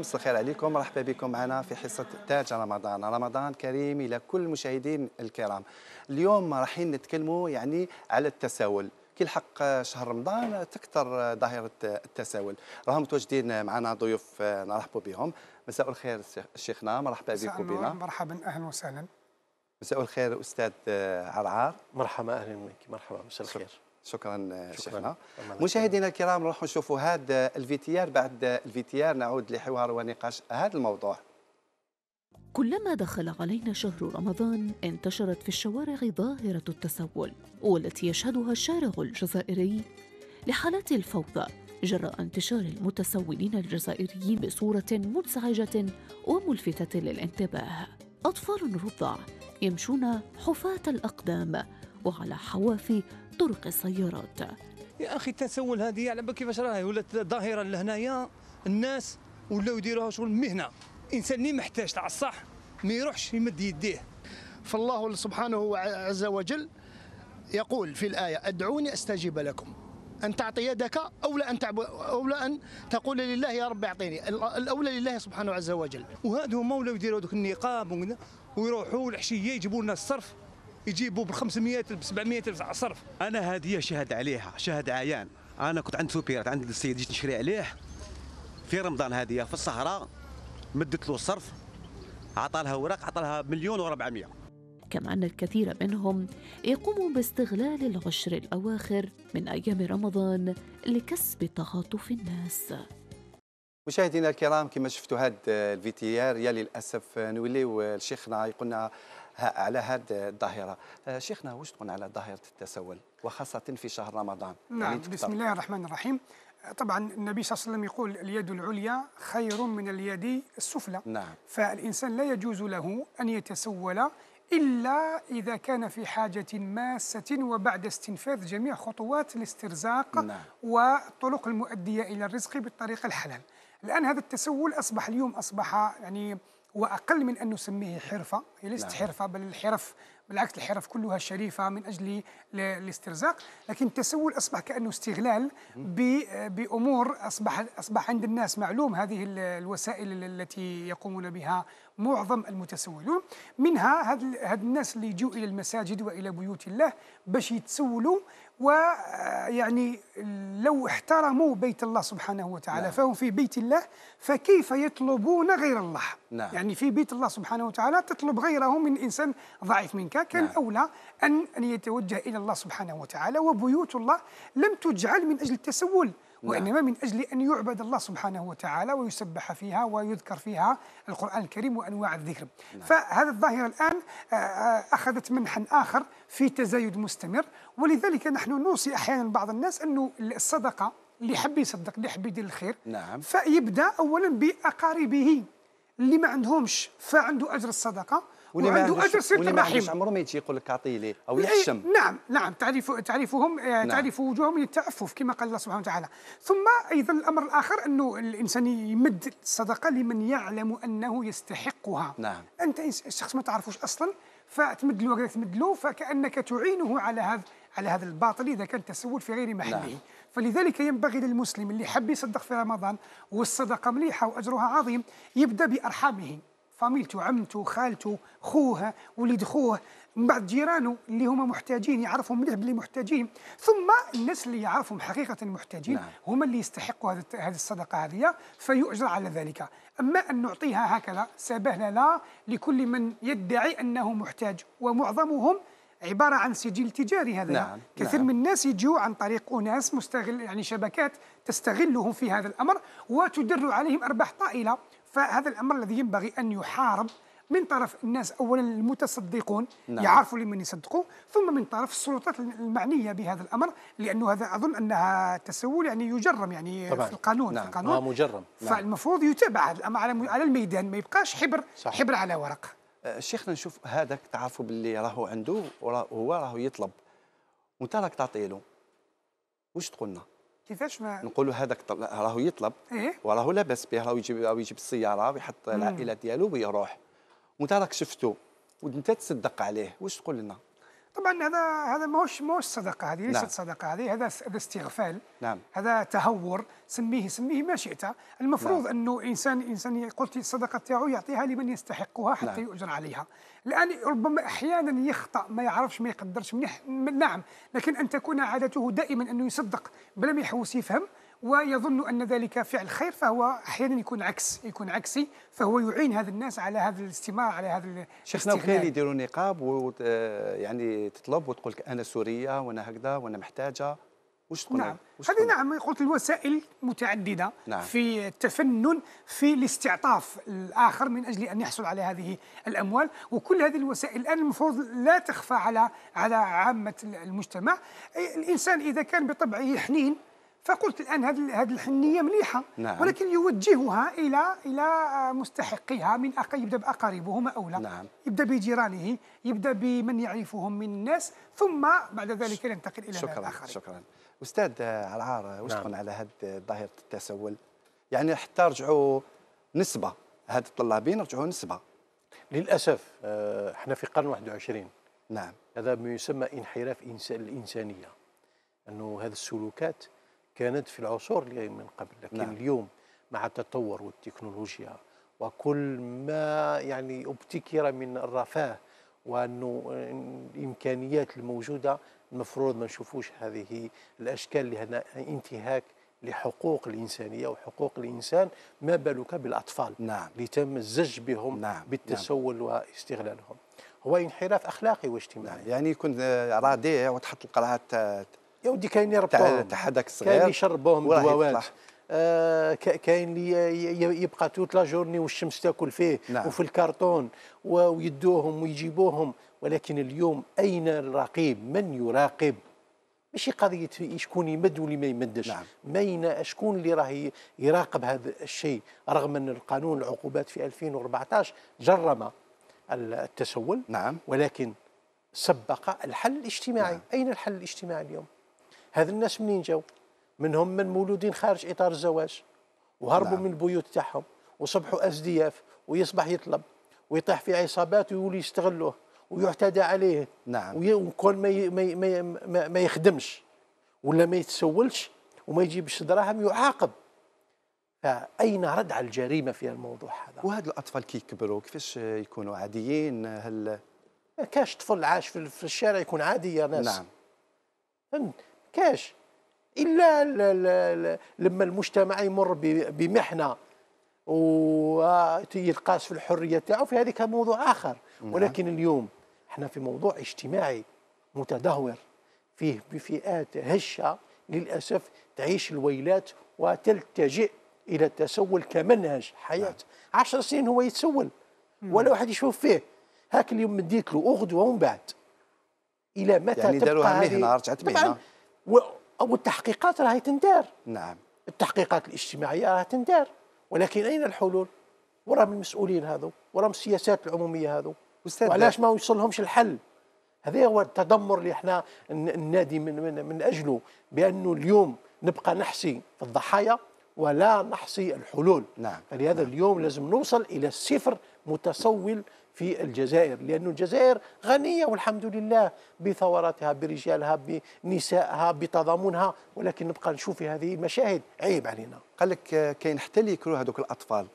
مساء الخير عليكم مرحبا بكم معنا في حصة تاج رمضان رمضان كريم إلى كل المشاهدين الكرام اليوم رايحين نتكلموا يعني على التساؤل كل حق شهر رمضان تكثر ظاهرة التساؤل راهم متواجدين معنا ضيوف نرحبوا بهم مساء الخير شيخنا مرحبا بكم بنا مرحبا أهلا وسهلا مساء الخير أستاذ عرعار مرحبا أهلا بك مرحبا مساء الخير آه، شكرا شيخنا مشاهدينا الكرام نروحوا نشوفوا هذا الفيتيار بعد الفيتيار نعود لحوار ونقاش هذا الموضوع كلما دخل علينا شهر رمضان انتشرت في الشوارع ظاهرة التسول والتي يشهدها الشارع الجزائري لحالات الفوضى جراء انتشار المتسولين الجزائريين بصورة مزعجة وملفتة للانتباه أطفال رضع يمشون حفاة الأقدام وعلى حواف طرق السيارات يا اخي التسول هذه على بالك كيفاش راهي ولات ظاهره لهنايا الناس ولاو يديروها شغل مهنه انسان اللي محتاج تاع الصح ما يروحش يمد يديه فالله سبحانه عز وجل يقول في الآية أدعوني أستجيب لكم أن تعطي يدك أولى أن تعب أولى أن تقول لله يا رب أعطيني الأولى لله سبحانه عز وجل وهذا هما ولاو يديروا دوك النقاب ويروحوا العشية يجيبوا لنا الصرف يجيبوا ب 500 ب 700 الف صرف انا هذه شهد عليها شهد عيان انا كنت عند سوبيرات عند السيد جيت نشري عليه في رمضان هذه في الصحراء مدت له الصرف عطى لها اوراق عطى لها مليون و400 كما أن الكثير منهم يقوم باستغلال العشر الأواخر من أيام رمضان لكسب تعاطف الناس مشاهدينا الكرام كما شفتوا هذا الفيتيار يا للاسف نوليو الشيخنا يقولنا على هذه الظاهرة آه، شيخنا واش تقول على ظاهرة التسول وخاصة في شهر رمضان يعني نعم يعني بسم الله الرحمن الرحيم آه، طبعا النبي صلى الله عليه وسلم يقول اليد العليا خير من اليد السفلى نعم. فالإنسان لا يجوز له أن يتسول إلا إذا كان في حاجة ماسة وبعد استنفاذ جميع خطوات الاسترزاق نعم. والطرق المؤدية إلى الرزق بالطريق الحلال الآن هذا التسول أصبح اليوم أصبح يعني واقل من أن نسميه حرفة هي يعني ليست نعم. حرفة بل الحرف بالعكس الحرف كلها شريفة من أجل الاسترزاق لكن التسول أصبح كأنه استغلال بأمور أصبح, أصبح عند الناس معلوم هذه الوسائل التي يقومون بها معظم المتسولون منها هاد الناس اللي يجوا إلى المساجد وإلى بيوت الله باش يتسولوا ويعني آه، لو احترموا بيت الله سبحانه وتعالى نعم. فهم في بيت الله فكيف يطلبون غير الله نعم. يعني في بيت الله سبحانه وتعالى تطلب غيره من إنسان ضعيف منك كان نعم. أولى أن أن يتوجه إلى الله سبحانه وتعالى وبيوت الله لم تجعل من أجل التسول نعم. وإنما من أجل أن يعبد الله سبحانه وتعالى ويسبح فيها ويذكر فيها القرآن الكريم وأنواع الذكر نعم. فهذا الظاهرة الآن آه، آه، أخذت منحا آخر في تزايد مستمر ولذلك نحن نوصي أحيانا بعض الناس أنه الصدقة اللي حب يصدق اللي حب يدير الخير نعم. فيبدأ أولا بأقاربه اللي ما عندهمش فعنده أجر الصدقة واللي وعنده اجر صله الرحم عمره ما يجي يقول لك اعطيه ليه او إيه، يحشم نعم نعم تعريف تعريفهم آه، نعم. تعريف وجوههم للتعفف كما قال الله سبحانه وتعالى ثم ايضا الامر الاخر انه الانسان يمد الصدقه لمن يعلم انه يستحقها نعم انت شخص ما تعرفوش اصلا فتمد له تمد له فكانك تعينه على هذا على هذا الباطل اذا كان تسول في غير محله نعم. فلذلك ينبغي للمسلم اللي حب يصدق في رمضان والصدقه مليحه واجرها عظيم يبدا بارحامه فاميلته عمته خالته خوها وليد خوه من بعد جيرانه اللي هما محتاجين يعرفهم مليح باللي محتاجين ثم الناس اللي يعرفهم حقيقه محتاجين نعم. هما اللي يستحقوا هذه الصدقه هذه فيؤجر على ذلك اما ان نعطيها هكذا سبهلله لكل من يدعي انه محتاج ومعظمهم عباره عن سجل تجاري هذا نعم،, نعم. كثير نعم. من الناس يجوا عن طريق اناس مستغل يعني شبكات تستغلهم في هذا الامر وتدر عليهم ارباح طائله فهذا الامر الذي ينبغي ان يحارب من طرف الناس اولا المتصدقون نعم. يعرفوا لمن يصدقوا ثم من طرف السلطات المعنيه بهذا الامر لانه هذا اظن انها تسول يعني يجرم يعني طبعا. في القانون نعم. في القانون آه مجرم نعم. فالمفروض يتابع هذا الامر على الميدان ما يبقاش حبر صح. حبر على ورق أه، شيخنا نشوف هذاك تعرفوا باللي راهو عنده هو راهو يطلب وانت راك تعطي له واش تقولنا كيفاش ما نقول هذاك راهو يطلب إيه؟ وراهو لاباس به راهو يجيب راهو يجيب السياره ويحط العائله ديالو ويروح وانت راك شفتو وانت تصدق عليه واش تقول لنا طبعا هذا هذا ماهوش ماهوش صدقه هذه ليست نعم. صدقه هذه هذا هذا استغفال نعم. هذا تهور سميه سميه ما شئت المفروض نعم. انه انسان انسان قلت الصدقه تاعو يعطيها لمن يستحقها حتى نعم. يؤجر عليها الان ربما احيانا يخطا ما يعرفش ما يقدرش منيح نعم لكن ان تكون عادته دائما انه يصدق بلا ما يحوس يفهم ويظن أن ذلك فعل خير فهو أحيانا يكون عكس يكون عكسي فهو يعين هذا الناس على هذا الاستماع على هذا شيخنا اللي يديروا نقاب ويعني تطلب وتقول لك أنا سورية وأنا هكذا وأنا محتاجة وش تقول نعم هذه نعم قلت الوسائل متعددة نعم. في التفنن في الاستعطاف الآخر من أجل أن يحصل على هذه الأموال وكل هذه الوسائل الآن المفروض لا تخفى على على عامة المجتمع إيه، الإنسان إذا كان بطبعه حنين فقلت الان هذه الحنيه مليحه نعم. ولكن يوجهها الى الى آه، مستحقيها من أق... يبدا باقاربه هم اولى نعم. يبدا بجيرانه يبدا بمن يعرفهم من الناس ثم بعد ذلك ينتقل الى شكرا الاخرين شكرا استاذ العار واش نعم. على هذه ظاهره التسول يعني حتى رجعوا نسبه هاد الطلابين رجعوا نسبه للاسف آه، احنا في القرن 21 نعم هذا ما يسمى انحراف الانسانيه انه هذه السلوكات كانت في العصور اللي من قبل لكن نعم. اليوم مع التطور والتكنولوجيا وكل ما يعني ابتكر من الرفاه وانه الامكانيات الموجوده المفروض ما نشوفوش هذه الاشكال لانها انتهاك لحقوق الانسانيه وحقوق الانسان ما بالك بالاطفال نعم. اللي تم الزج بهم نعم. نعم. بالتسول نعم. واستغلالهم هو انحراف اخلاقي واجتماعي نعم. يعني يكون آه، رضيع وتحط القرعه يا ودي كاين اللي يربطوهم هذاك الصغير كاين يشربوهم دواوات آه كاين اللي آه، يبقى توت لا جورني والشمس تاكل فيه نعم. وفي الكرتون ويدوهم ويجيبوهم ولكن اليوم اين الرقيب من يراقب ماشي قضيه شكون يمد واللي ما يمدش نعم. ماين شكون اللي راه يراقب هذا الشيء رغم ان القانون العقوبات في 2014 جرم التسول نعم ولكن سبق الحل الاجتماعي نعم. اين الحل الاجتماعي اليوم هذ الناس منين جاوا منهم من مولودين خارج اطار الزواج وهربوا نعم. من البيوت تاعهم وصبحوا ازدياف ويصبح يطلب ويطيح في عصابات ويولي يستغلوه ويعتدى عليه نعم وكل ما ي... ما, ي... ما, ي... ما, يخدمش ولا ما يتسولش وما يجيبش دراهم يعاقب فاين ردع الجريمه في الموضوع هذا وهاد الاطفال كي يكبروا كيفاش يكونوا عاديين هل ما كاش طفل عاش في الشارع يكون عادي يا ناس نعم كاش الا لما المجتمع يمر بمحنه ويتقاس في الحريه تاعو في هذيك موضوع اخر نعم. ولكن اليوم احنا في موضوع اجتماعي متدهور فيه بفئات هشه للاسف تعيش الويلات وتلتجئ الى التسول كمنهج حياه 10 نعم. سنين هو يتسول ولا واحد يشوف فيه هاك اليوم مديت له غدوه ومن بعد الى متى يعني داروها مهنه رجعت مهنه والتحقيقات راهي تندار نعم التحقيقات الاجتماعيه راهي تندار ولكن اين الحلول؟ وراهم من المسؤولين هذو وراهم من السياسات العموميه هذو وعلاش ما يوصلهمش الحل هذا هو التدمر اللي احنا ننادي من, من, من اجله بانه اليوم نبقى نحصي في الضحايا ولا نحصي الحلول نعم فلهذا نعم. اليوم لازم نوصل الى الصفر متسول في الجزائر لأن الجزائر غنية والحمد لله بثوراتها برجالها بنسائها بتضامنها ولكن نبقى نشوف هذه المشاهد عيب علينا قال لك آه، كاين حتى اللي يكرهوا هذوك الأطفال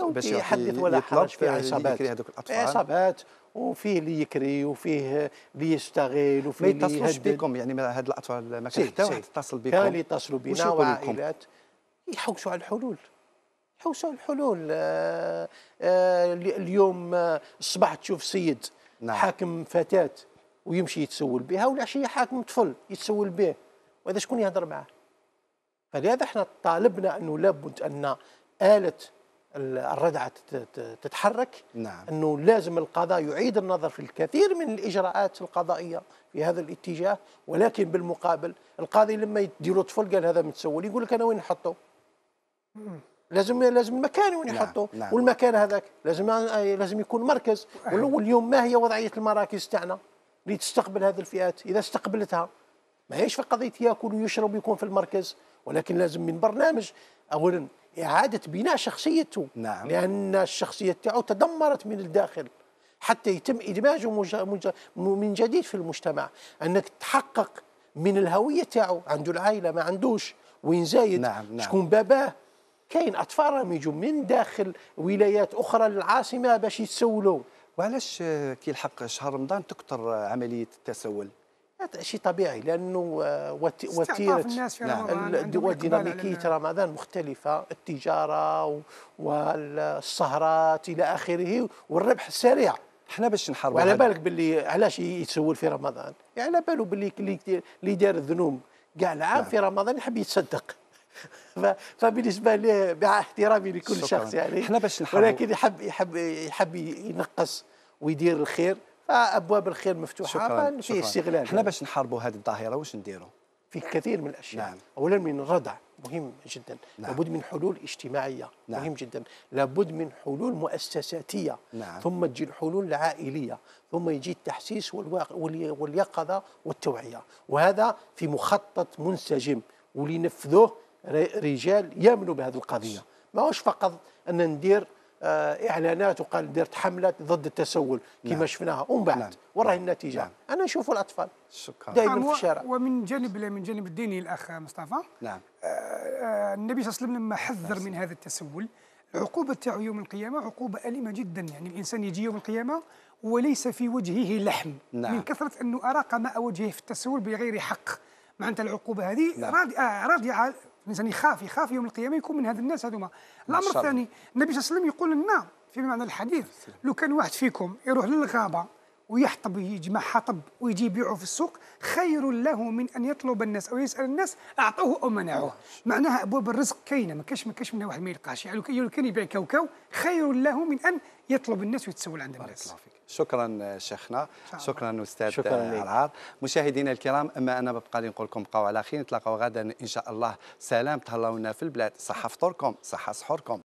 باش يحدث ولا حرج في آه، عصابات الأطفال عصابات وفيه اللي يكري وفيه اللي يستغل وفيه ما يتصلوا بكم يعني هاد الأطفال ما كان حتى واحد يتصل بكم كان يتصلوا بنا وعائلات يحوسوا على الحلول حصول حلول آه، آه، اليوم الصباح آه، تشوف سيد نعم. حاكم فتاه ويمشي يتسول بها والعشيه حاكم طفل يتسول به وهذا شكون يهضر معاه فلهذا احنا طالبنا انه لابد ان اله الردعه تتحرك نعم. انه لازم القضاء يعيد النظر في الكثير من الاجراءات القضائيه في هذا الاتجاه ولكن بالمقابل القاضي لما يديروا طفل قال هذا متسول يقول لك انا وين نحطه لازم لازم المكان وين نعم، يحطوا نعم. والمكان هذاك لازم لازم يكون مركز واليوم ما هي وضعيه المراكز تاعنا اللي تستقبل هذه الفئات اذا استقبلتها ما هيش في قضيه ياكل ويشرب ويكون في المركز ولكن لازم من برنامج اولا اعاده بناء شخصيته نعم. لان الشخصيه تاعو تدمرت من الداخل حتى يتم ادماجه من جديد في المجتمع انك تحقق من الهويه تاعو عنده العائله ما عندوش وين زايد نعم. نعم. شكون باباه كاين راهم يجوا من داخل ولايات اخرى للعاصمه باش يتسولوا وعلاش آه، كي الحق شهر رمضان تكثر آه، عمليه التسول شيء طبيعي لانه آه، وتيره وديناميكيه رمضان مختلفه التجاره والسهرات الى اخره والربح السريع احنا باش نحاربوا وعلى بالك باللي علاش يتسول في رمضان يعني على باله باللي اللي دار الذنوب كاع العام نعم. في رمضان يحب يتصدق فبالنسبه لي مع احترامي لكل شخص يعني احنا باش نحب ولكن يحب يحب يحب ينقص ويدير الخير فابواب الخير مفتوحه في استغلال احنا باش نحاربوا هذه الظاهره واش نديروا؟ في كثير من الاشياء نعم. اولا من الردع مهم جدا نعم. لابد من حلول اجتماعيه نعم. مهم جدا لابد من حلول مؤسساتيه نعم. ثم تجي الحلول العائليه ثم يجي التحسيس واليقظه والتوعيه وهذا في مخطط منسجم ولينفذوه رجال يامنوا بهذه القضيه ماهوش فقط ان ندير آه، اعلانات وقال درت حملات ضد التسول كما نعم. شفناها ومن بعد نعم. وراه نعم. النتيجه نعم. انا نشوف الاطفال دائما في الشارع ومن جانب من جانب الديني الاخ مصطفى نعم آه، آه، النبي صلى الله عليه وسلم لما حذر من هذا التسول عقوبة تاعو يوم القيامه عقوبه اليمه جدا يعني الانسان يجي يوم القيامه وليس في وجهه لحم نعم. من كثره انه اراق ماء وجهه في التسول بغير حق معناتها العقوبه هذه نعم. راضية الانسان يخاف يخاف يوم القيامه يكون من هذا الناس هذوما الامر الثاني النبي صلى الله عليه وسلم يقول لنا في معنى الحديث لو كان واحد فيكم يروح للغابه ويحطب يجمع حطب ويجي يبيعه في السوق خير له من ان يطلب الناس او يسال الناس اعطوه او منعوه معناها ابواب الرزق كاينه ما كاش ما كاش منها واحد ما يلقاش يعني لو كان يبيع كاوكاو خير له من ان يطلب الناس ويتسول عند الناس شكرا شيخنا شكرا استاذ شكرا مشاهدينا الكرام اما انا ببقى لي نقول لكم بقاو على خير نتلاقاو غدا ان شاء الله سلام تهلاو لنا في البلاد صحه فطوركم صحه سحوركم